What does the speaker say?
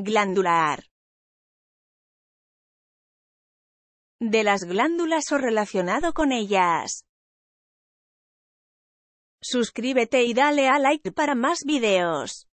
Glandular. De las glándulas o relacionado con ellas. Suscríbete y dale a like para más videos.